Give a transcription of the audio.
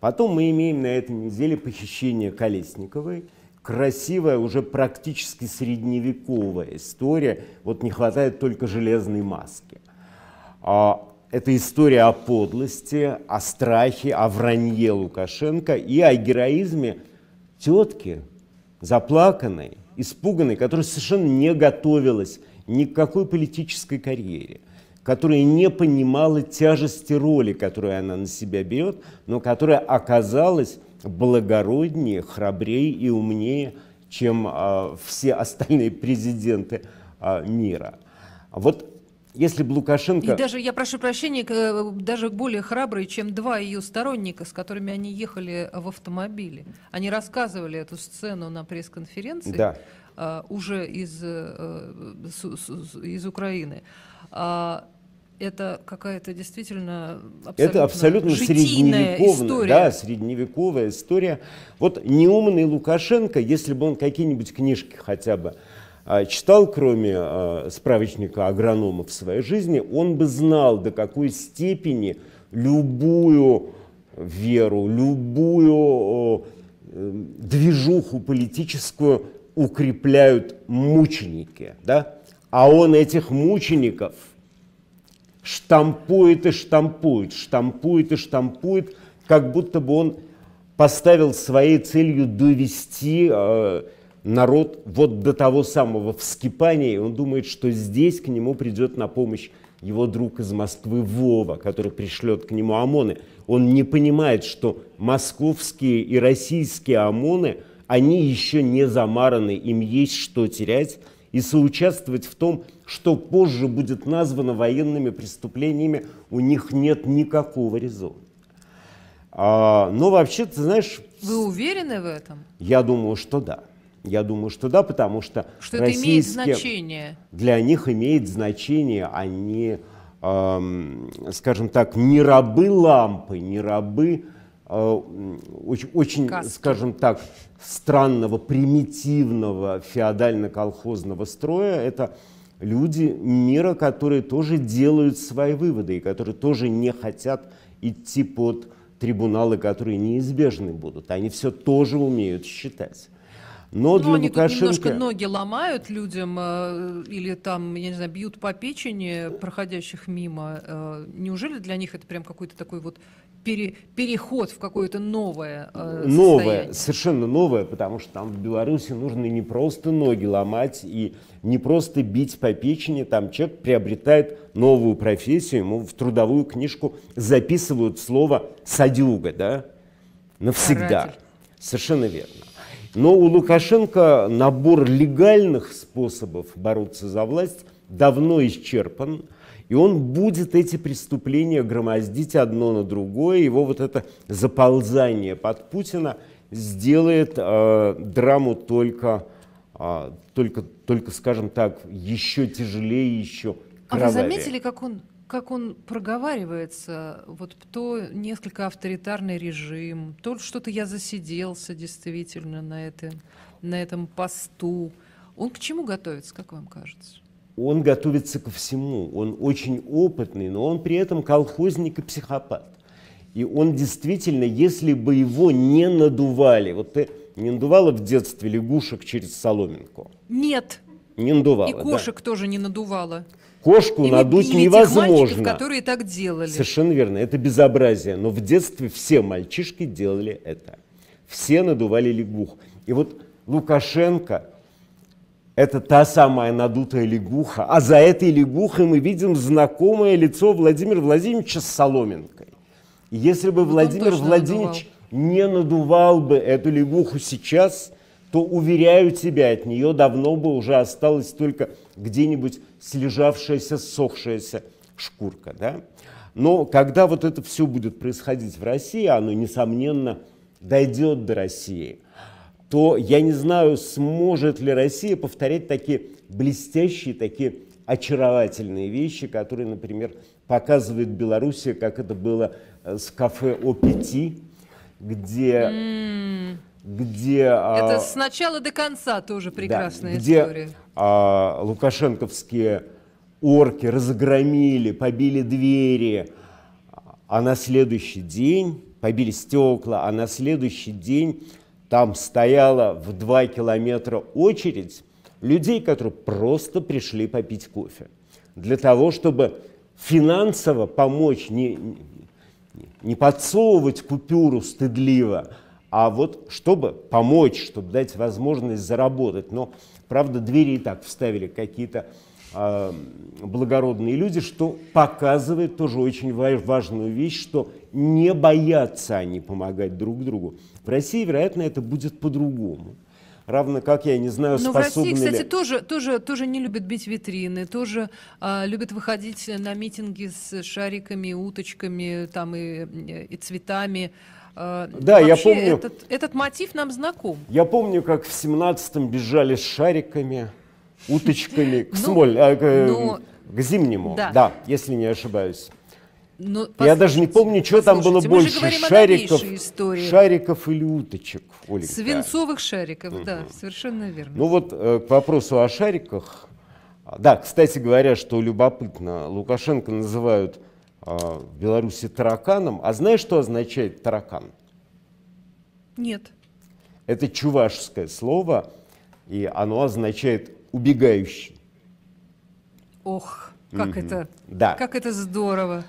Потом мы имеем на этой неделе похищение Колесниковой. Красивая, уже практически средневековая история. Вот не хватает только железной маски. А, это история о подлости, о страхе, о вранье Лукашенко и о героизме тетки, заплаканной, испуганной, которая совершенно не готовилась ни к какой политической карьере, которая не понимала тяжести роли, которую она на себя берет, но которая оказалась благороднее, храбрее и умнее, чем а, все остальные президенты а, мира. Вот если бы Лукашенко... И даже, я прошу прощения, э, даже более храбрые, чем два ее сторонника, с которыми они ехали в автомобиле. Они рассказывали эту сцену на пресс-конференции да. А, уже из, э, э, из Украины. А, это какая-то действительно абсолютно это абсолютно средневековная, история. да, средневековая история. Вот неумный Лукашенко, если бы он какие-нибудь книжки хотя бы а, читал, кроме э, справочника агронома в своей жизни, он бы знал, до какой степени любую веру, любую э, движуху политическую укрепляют мученики. Да? А он этих мучеников – штампует и штампует, штампует и штампует, как будто бы он поставил своей целью довести э, народ вот до того самого вскипания, и он думает, что здесь к нему придет на помощь его друг из Москвы Вова, который пришлет к нему ОМОНы. Он не понимает, что московские и российские ОМОНы, они еще не замараны, им есть что терять, и соучаствовать в том, что позже будет названо военными преступлениями, у них нет никакого резона. А, но вообще, ты знаешь... Вы уверены в этом? Я думаю, что да. Я думаю, что да, потому что... Что это имеет значение. Для них имеет значение, они, эм, скажем так, не рабы лампы, не рабы а, очень, очень скажем так, странного, примитивного феодально-колхозного строя. Это люди мира, которые тоже делают свои выводы и которые тоже не хотят идти под трибуналы, которые неизбежны будут. Они все тоже умеют считать. Но, Но ну, для они Лукашенко... тут немножко ноги ломают людям э, или там, я не знаю, бьют по печени проходящих мимо. Э, неужели для них это прям какой-то такой вот пере, переход в какое-то новое э, Новое, состояние. совершенно новое, потому что там в Беларуси нужно не просто ноги ломать и не просто бить по печени, там человек приобретает новую профессию, ему в трудовую книжку записывают слово «садюга», да, навсегда. Каратель. Совершенно верно. Но у Лукашенко набор легальных способов бороться за власть давно исчерпан, и он будет эти преступления громоздить одно на другое. Его вот это заползание под Путина сделает э, драму только, э, только, только, скажем так, еще тяжелее, еще кровавее. А вы заметили, как он как он проговаривается, вот то несколько авторитарный режим, то что-то я засиделся действительно на этом, на этом посту. Он к чему готовится, как вам кажется? Он готовится ко всему. Он очень опытный, но он при этом колхозник и психопат. И он действительно, если бы его не надували, вот ты не надувала в детстве лягушек через соломинку? Нет. Не надувала, И кошек да. тоже не надувала. Кошку или надуть или невозможно. Тех мальчиков, которые так делали. Совершенно верно. Это безобразие. Но в детстве все мальчишки делали это. Все надували лягух. И вот Лукашенко – это та самая надутая лягуха. А за этой лягухой мы видим знакомое лицо Владимира Владимировича с соломинкой. И если бы ну, Владимир Владимирович надувал. не надувал бы эту лягуху сейчас – то, уверяю тебя, от нее давно бы уже осталась только где-нибудь слежавшаяся, сохшаяся шкурка. Да? Но когда вот это все будет происходить в России, а оно, несомненно, дойдет до России, то я не знаю, сможет ли Россия повторять такие блестящие, такие очаровательные вещи, которые, например, показывает Белоруссия, как это было э, с кафе О5, где... Mm где... Это а, с начала до конца тоже прекрасная да, где, история. А, лукашенковские орки разогромили, побили двери, а на следующий день побили стекла, а на следующий день там стояла в два километра очередь людей, которые просто пришли попить кофе. Для того, чтобы финансово помочь, не, не подсовывать купюру стыдливо, а вот чтобы помочь, чтобы дать возможность заработать. Но, правда, двери и так вставили какие-то э, благородные люди, что показывает тоже очень важную вещь, что не боятся они помогать друг другу. В России, вероятно, это будет по-другому равно как я не знаю, Но ну, в России, кстати, тоже, тоже, тоже не любят бить витрины, тоже а, любят выходить на митинги с шариками, уточками там и, и цветами. А, да, Вообще, я помню. Этот, этот мотив нам знаком. Я помню, как в 17-м бежали с шариками, уточками к, ну, Смоль, а, ну, к зимнему, да, если не ошибаюсь. Но, ну, Я даже не помню, что там было больше, шариков, шариков или уточек. Оленька. Свинцовых шариков, угу. да, совершенно верно. Ну вот э, к вопросу о шариках. А, да, кстати говоря, что любопытно, Лукашенко называют а, в Беларуси тараканом. А знаешь, что означает таракан? Нет. Это чувашское слово, и оно означает убегающий. Ох, как угу. это, да. как это здорово.